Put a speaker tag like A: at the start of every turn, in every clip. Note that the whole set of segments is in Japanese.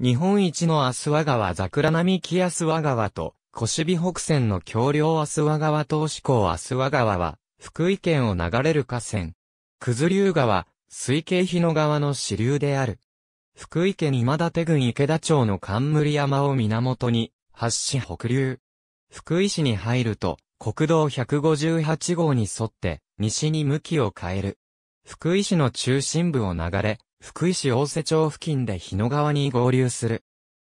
A: 日本一のアスワ川桜並木アスワ川と、コシビ北線の橋梁アスワ川東市港アスワ川は、福井県を流れる河川。九頭竜川、水系日野川の支流である。福井県今立郡池田町の冠山を源に、発し北流。福井市に入ると、国道158号に沿って、西に向きを変える。福井市の中心部を流れ、福井市大瀬町付近で日野川に合流する。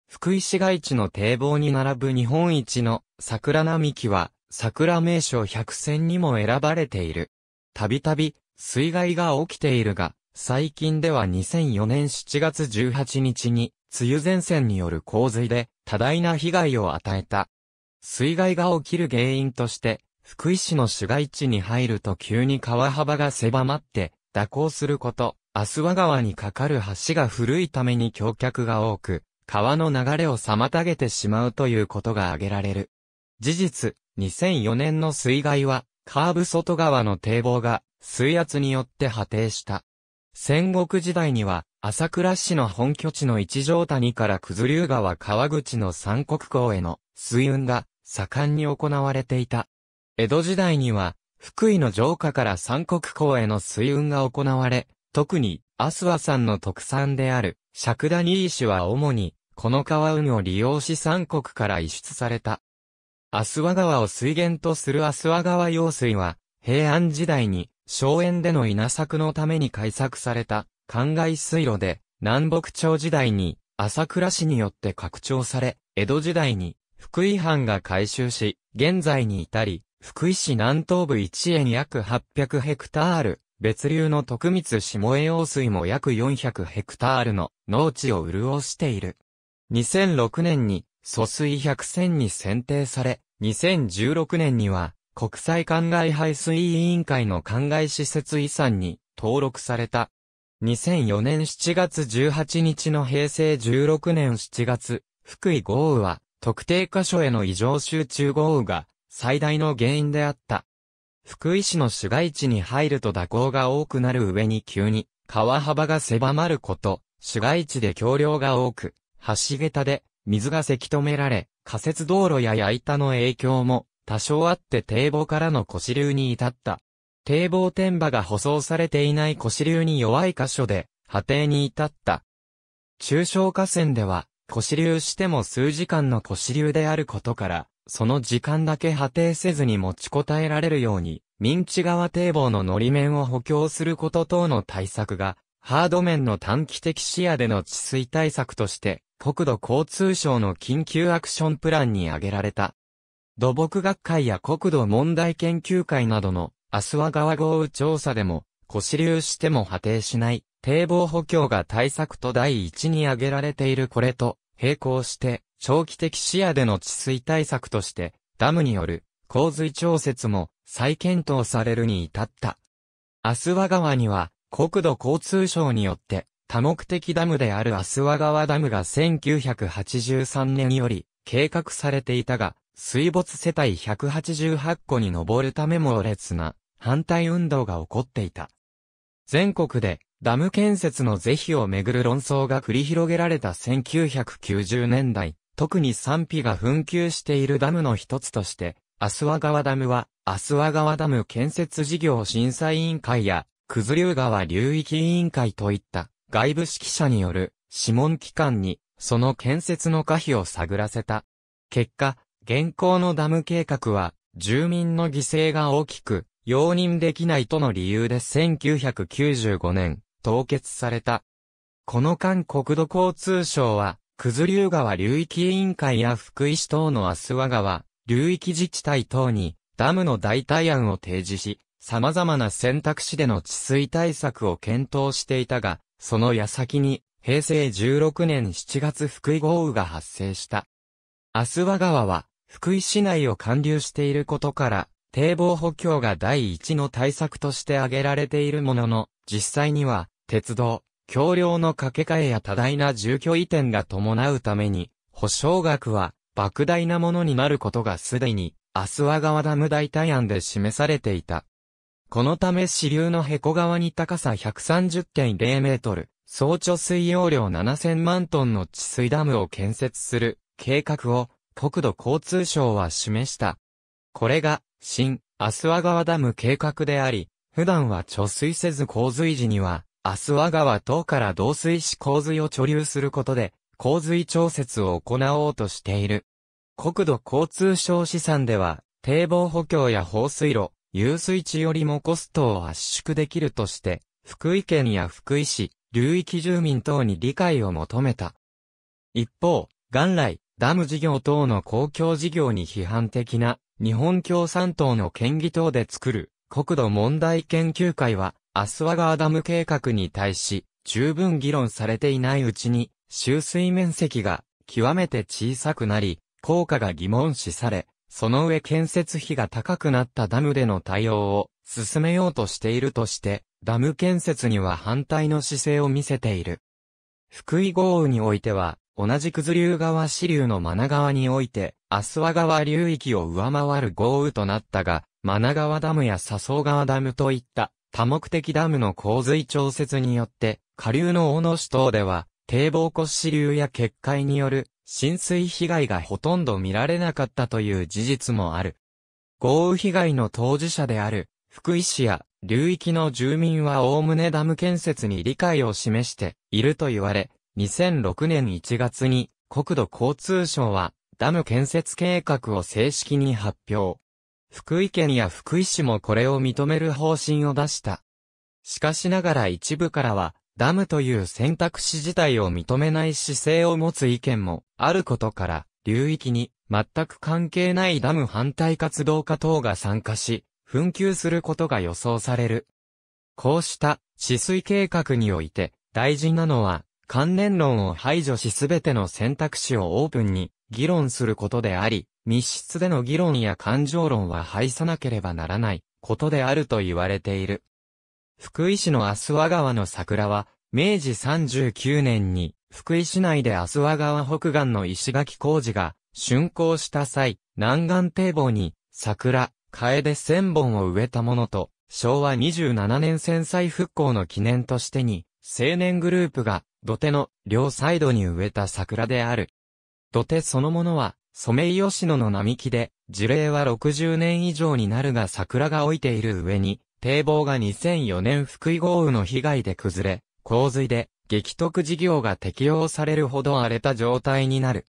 A: 福井市街地の堤防に並ぶ日本一の桜並木は桜名所百選にも選ばれている。たびたび水害が起きているが、最近では2004年7月18日に梅雨前線による洪水で多大な被害を与えた。水害が起きる原因として、福井市の市街地に入ると急に川幅が狭まって蛇行すること、アスワ川に架かる橋が古いために橋脚が多く、川の流れを妨げてしまうということが挙げられる。事実、2004年の水害は、カーブ外側の堤防が水圧によって破堤した。戦国時代には、朝倉市の本拠地の一条谷から九頭竜川川口の三国港への水運が盛んに行われていた。江戸時代には、福井の城下から三国港への水運が行われ、特に、アスワさんの特産である、シャクダニー種は主に、この川運を利用し三国から輸出された。アスワ川を水源とするアスワ川用水は、平安時代に、荘園での稲作のために開作された、灌漑水路で、南北朝時代に、朝倉市によって拡張され、江戸時代に、福井藩が改修し、現在に至り、福井市南東部一円約800ヘクタール、別流の徳光下江用水も約400ヘクタールの農地を潤している。2006年に、疎水百選に選定され、2016年には、国際灌漑排水委員会の灌漑施設遺産に登録された。2004年7月18日の平成16年7月、福井豪雨は、特定箇所への異常集中豪雨が最大の原因であった。福井市の市街地に入ると蛇行が多くなる上に急に、川幅が狭まること、市街地で橋梁が多く、橋桁で水がせき止められ、仮設道路や矢板の影響も多少あって堤防からの腰流に至った。堤防天馬が舗装されていない腰流に弱い箇所で、破堤に至った。中小河川では、腰流しても数時間の腰流であることから、その時間だけ波定せずに持ちこたえられるように、民地側堤防の乗り面を補強すること等の対策が、ハード面の短期的視野での治水対策として、国土交通省の緊急アクションプランに挙げられた。土木学会や国土問題研究会などの、アスワ川豪雨調査でも、腰流しても波定しない、堤防補強が対策と第一に挙げられているこれと、並行して、長期的視野での治水対策として、ダムによる洪水調節も再検討されるに至った。アスワ川には、国土交通省によって、多目的ダムであるアスワ川ダムが1983年より計画されていたが、水没世帯188個に上るため猛烈な反対運動が起こっていた。全国でダム建設の是非をめぐる論争が繰り広げられた1990年代、特に賛否が紛糾しているダムの一つとして、アスワ川ダムは、アスワ川ダム建設事業審査委員会や、九頭竜川流域委員会といった外部指揮者による諮問機関に、その建設の可否を探らせた。結果、現行のダム計画は、住民の犠牲が大きく、容認できないとの理由で1995年、凍結された。この間国土交通省は、九頭竜川流域委員会や福井市等の足和川、流域自治体等に、ダムの代替案を提示し、様々な選択肢での治水対策を検討していたが、その矢先に、平成16年7月福井豪雨が発生した。足和川は、福井市内を貫流していることから、堤防補強が第一の対策として挙げられているものの、実際には、鉄道、橋梁の掛け替えや多大な住居移転が伴うために、保証額は、莫大なものになることがすでに、アスワ川ダム大体案で示されていた。このため支流のヘコ川に高さ130.0メートル、総貯水容量7000万トンの治水ダムを建設する計画を国土交通省は示した。これが新、アスワ川ダム計画であり、普段は貯水せず洪水時には、アスワ川等から導水し洪水を貯留することで、洪水調節を行おうとしている。国土交通省資産では、堤防補強や放水路、遊水地よりもコストを圧縮できるとして、福井県や福井市、流域住民等に理解を求めた。一方、元来、ダム事業等の公共事業に批判的な日本共産党の県議等で作る国土問題研究会は、アスワガーダム計画に対し、十分議論されていないうちに、周水面積が極めて小さくなり、効果が疑問視され、その上建設費が高くなったダムでの対応を進めようとしているとして、ダム建設には反対の姿勢を見せている。福井豪雨においては、同じく頭流川支流の真名川において、アスワ川流域を上回る豪雨となったが、真名川ダムや笹生川ダムといった多目的ダムの洪水調節によって、下流の大野市等では、堤防骨支流や決壊による浸水被害がほとんど見られなかったという事実もある。豪雨被害の当事者である福井市や流域の住民は概ねダム建設に理解を示していると言われ、2006年1月に国土交通省はダム建設計画を正式に発表。福井県や福井市もこれを認める方針を出した。しかしながら一部からは、ダムという選択肢自体を認めない姿勢を持つ意見もあることから、流域に全く関係ないダム反対活動家等が参加し、紛糾することが予想される。こうした治水計画において大事なのは関連論を排除しすべての選択肢をオープンに議論することであり、密室での議論や感情論は排さなければならないことであると言われている。福井市の阿諏和川の桜は、明治39年に福井市内で阿諏和川北岸の石垣工事が竣工した際、南岸堤防に桜、楓千本を植えたものと、昭和27年戦災復興の記念としてに、青年グループが土手の両サイドに植えた桜である。土手そのものは、ソメイヨシノの並木で、樹齢は60年以上になるが桜が老いている上に、堤防が2004年福井豪雨の被害で崩れ、洪水で、激徳事業が適用されるほど荒れた状態になる。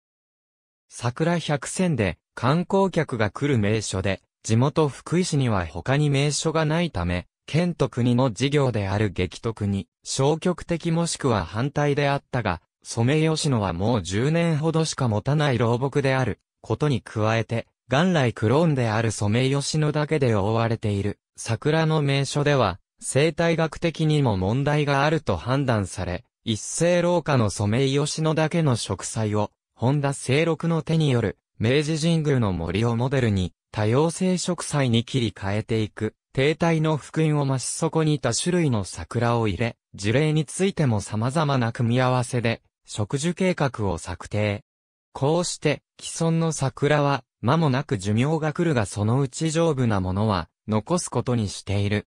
A: 桜百選で、観光客が来る名所で、地元福井市には他に名所がないため、県と国の事業である激徳に、消極的もしくは反対であったが、染吉野はもう10年ほどしか持たない老木である、ことに加えて、元来クローンである染吉野だけで覆われている、桜の名所では、生態学的にも問題があると判断され、一斉老化の染吉野だけの植栽を、本田清六の手による、明治神宮の森をモデルに、多様性植栽に切り替えていく、停滞の福音を増しそこに多種類の桜を入れ、樹齢についても様々な組み合わせで、植樹計画を策定。こうして、既存の桜は、間もなく寿命が来るがそのうち丈夫なものは、残すことにしている。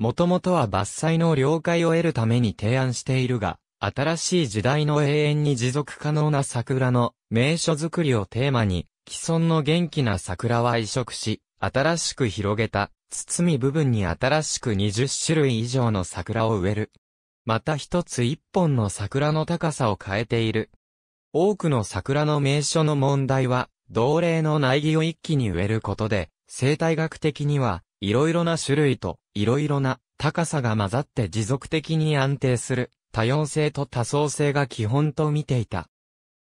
A: もともとは伐採の了解を得るために提案しているが、新しい時代の永遠に持続可能な桜の名所づくりをテーマに、既存の元気な桜は移植し、新しく広げた、包み部分に新しく20種類以上の桜を植える。また一つ一本の桜の高さを変えている。多くの桜の名所の問題は、同例の苗木を一気に植えることで、生態学的には、いろいろな種類と、いろいろな高さが混ざって持続的に安定する、多様性と多層性が基本と見ていた。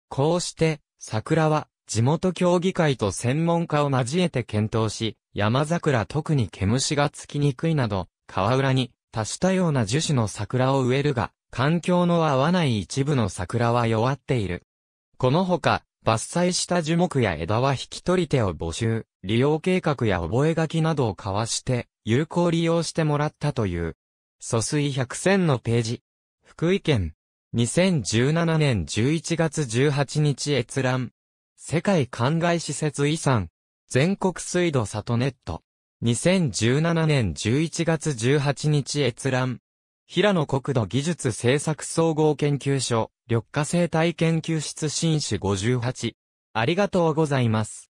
A: こうして、桜は、地元協議会と専門家を交えて検討し、山桜特に毛虫がつきにくいなど、川浦に多種多様な樹種の桜を植えるが、環境の合わない一部の桜は弱っている。このほか、伐採した樹木や枝は引き取り手を募集、利用計画や覚書などを交わして、有効利用してもらったという。疎水百選のページ。福井県。2017年11月18日閲覧。世界灌漑施設遺産、全国水道里ネット。2017年11月18日閲覧。平野国土技術政策総合研究所、緑化生態研究室新種58。ありがとうございます。